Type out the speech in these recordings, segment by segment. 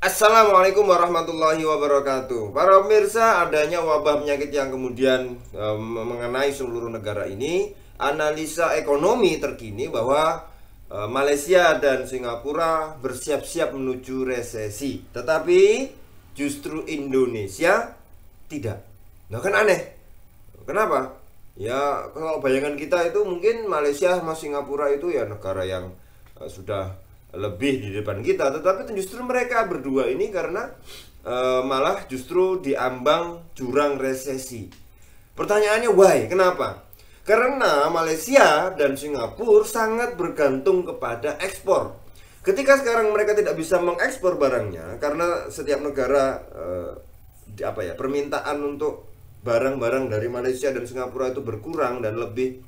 Assalamualaikum warahmatullahi wabarakatuh. Para pemirsa, adanya wabah penyakit yang kemudian um, mengenai seluruh negara ini, analisa ekonomi terkini bahwa Malaysia dan Singapura bersiap-siap menuju resesi. Tetapi justru Indonesia tidak. Nah, kan aneh. Kenapa? Ya, kalau bayangan kita itu mungkin Malaysia sama Singapura itu ya negara yang uh, sudah lebih di depan kita tetapi justru mereka berdua ini karena e, malah justru diambang jurang resesi pertanyaannya why kenapa karena Malaysia dan Singapura sangat bergantung kepada ekspor ketika sekarang mereka tidak bisa mengekspor barangnya karena setiap negara e, apa ya permintaan untuk barang-barang dari Malaysia dan Singapura itu berkurang dan lebih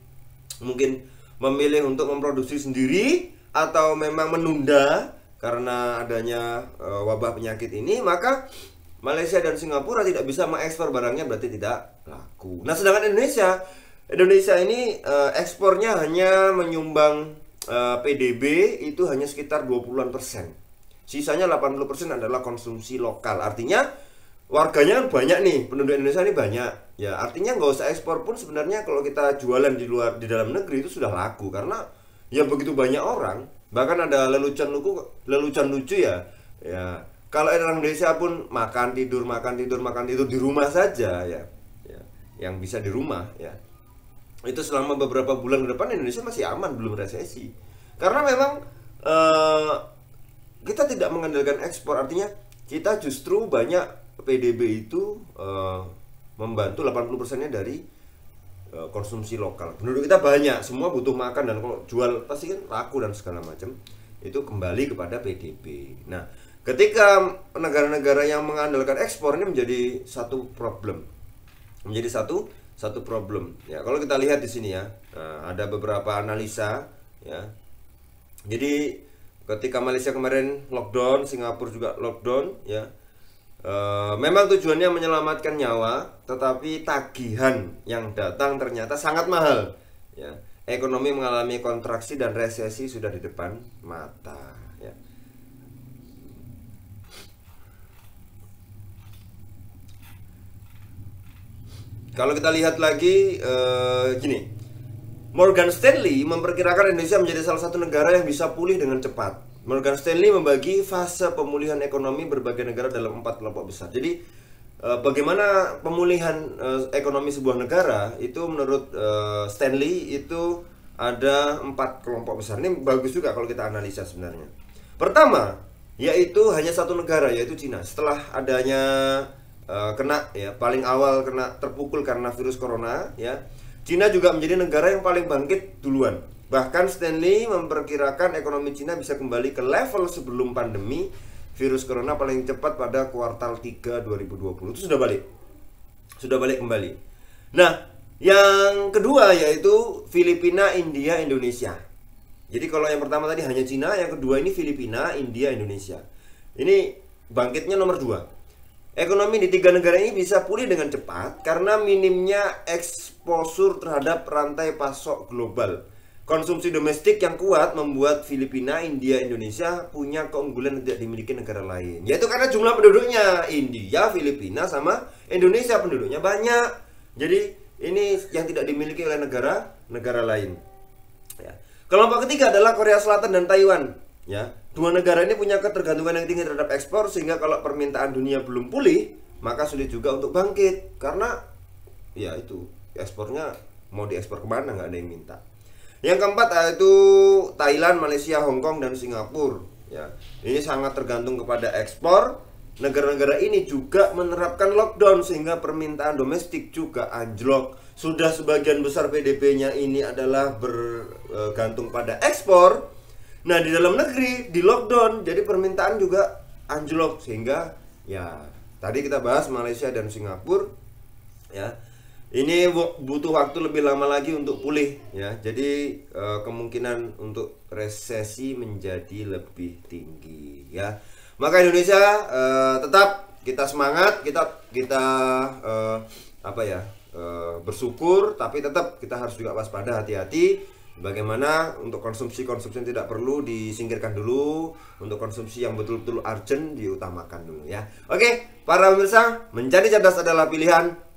mungkin memilih untuk memproduksi sendiri atau memang menunda karena adanya e, wabah penyakit ini maka Malaysia dan Singapura tidak bisa mengekspor barangnya berarti tidak laku. Nah, sedangkan Indonesia Indonesia ini e, ekspornya hanya menyumbang e, eh, PDB itu hanya sekitar 20-an persen. Sisanya 80 persen adalah konsumsi lokal. Artinya warganya kan banyak nih, penduduk Indonesia ini banyak. Ya, artinya nggak usah ekspor pun sebenarnya kalau kita jualan di luar di dalam negeri itu sudah laku karena ya begitu banyak orang bahkan ada lelucon lucu lelucon lucu ya ya kalau orang Indonesia pun makan tidur makan tidur makan tidur di rumah saja ya, ya yang bisa di rumah ya itu selama beberapa bulan ke depan Indonesia masih aman belum resesi karena memang uh, kita tidak mengandalkan ekspor artinya kita justru banyak PDB itu uh, membantu 80 persennya dari Eh, konsumsi lokal. Penduduk kita banyak, semua butuh makan dan kalau jual pasti kan laku dan segala macam. Itu kembali kepada PDB. Nah, ketika negara-negara yang mengandalkan ekspor ini menjadi satu problem. Menjadi satu satu problem. Ya, kalau kita lihat di sini ya, nah, ada beberapa analisa ya. Jadi ketika Malaysia kemarin lockdown, Singapura juga lockdown ya Eh, memang tujuannya menyelamatkan nyawa, tetapi tagihan yang datang ternyata sangat mahal. Ya. Ekonomi mengalami kontraksi dan resesi sudah di depan mata. Ya. Kalau kita lihat lagi, uh, gini, Morgan Stanley memperkirakan Indonesia menjadi salah satu negara yang bisa pulih dengan cepat Morgan Stanley membagi fase pemulihan ekonomi berbagai negara dalam empat kelompok besar. Jadi eh, bagaimana pemulihan eh, ekonomi sebuah negara itu menurut eh, Stanley itu ada empat kelompok besar. Ini bagus juga kalau kita analisa sebenarnya. Pertama yaitu hanya satu negara yaitu Cina. Setelah adanya kena ya paling awal kena terpukul karena virus corona ya Cina juga menjadi negara yang paling bangkit duluan Bahkan Stanley memperkirakan ekonomi Cina bisa kembali ke level sebelum pandemi virus corona paling cepat pada kuartal 3 2020. Itu sudah balik. Sudah balik kembali. Nah, yang kedua yaitu Filipina, India, Indonesia. Jadi kalau yang pertama tadi hanya Cina, yang kedua ini Filipina, India, Indonesia. Ini bangkitnya nomor dua. Ekonomi di tiga negara ini bisa pulih dengan cepat karena minimnya eksposur terhadap rantai pasok global Konsumsi domestik yang kuat membuat Filipina, India, Indonesia punya keunggulan yang tidak dimiliki negara lain. Yaitu karena jumlah penduduknya. India, Filipina, sama Indonesia penduduknya banyak. Jadi ini yang tidak dimiliki oleh negara-negara lain. Ya. Kelompok ketiga adalah Korea Selatan dan Taiwan. Ya, dua negara ini punya ketergantungan yang tinggi terhadap ekspor sehingga kalau permintaan dunia belum pulih, maka sulit juga untuk bangkit karena ya itu ekspornya mau diekspor kemana nggak ada yang minta. Yang keempat yaitu eh, Thailand, Malaysia, Hong Kong dan Singapura. Ya. Ini sangat tergantung kepada ekspor. Negara-negara ini juga menerapkan lockdown sehingga permintaan domestik juga anjlok. Sudah sebagian besar PDB-nya ini adalah bergantung eh, pada ekspor. Nah, di dalam negeri di lockdown jadi permintaan juga anjlok sehingga ya tadi kita bahas Malaysia dan Singapura ya ini butuh waktu lebih lama lagi untuk pulih ya. Jadi uh, kemungkinan untuk resesi menjadi lebih tinggi ya. Maka Indonesia uh, tetap kita semangat, kita kita uh, apa ya? Uh, bersyukur tapi tetap kita harus juga waspada hati-hati bagaimana untuk konsumsi-konsumsi yang tidak perlu disingkirkan dulu untuk konsumsi yang betul-betul urgent diutamakan dulu ya oke para pemirsa menjadi cerdas adalah pilihan